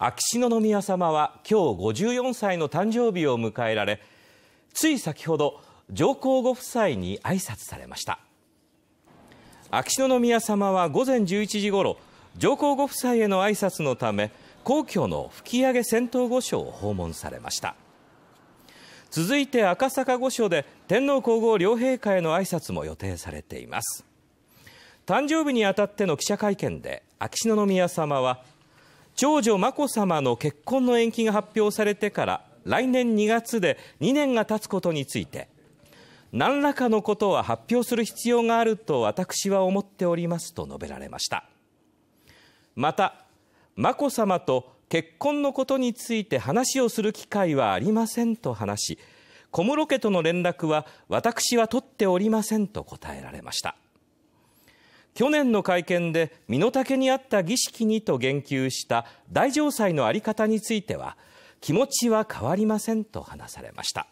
秋篠宮さまは今日54歳の誕生日を迎えられつい先ほど上皇ご夫妻に挨拶されました秋篠宮さまは午前11時ごろ上皇ご夫妻への挨拶のため皇居の吹上仙洞御所を訪問されました続いて赤坂御所で天皇皇后両陛下への挨拶も予定されています誕生日にあたっての記者会見で秋篠宮さまは長女眞子さまの結婚の延期が発表されてから来年2月で2年が経つことについて何らかのことは発表する必要があると私は思っておりますと述べられましたまた眞子さまと結婚のことについて話をする機会はありませんと話し小室家との連絡は私は取っておりませんと答えられました去年の会見で身の丈に合った儀式にと言及した大城祭の在り方については気持ちは変わりませんと話されました。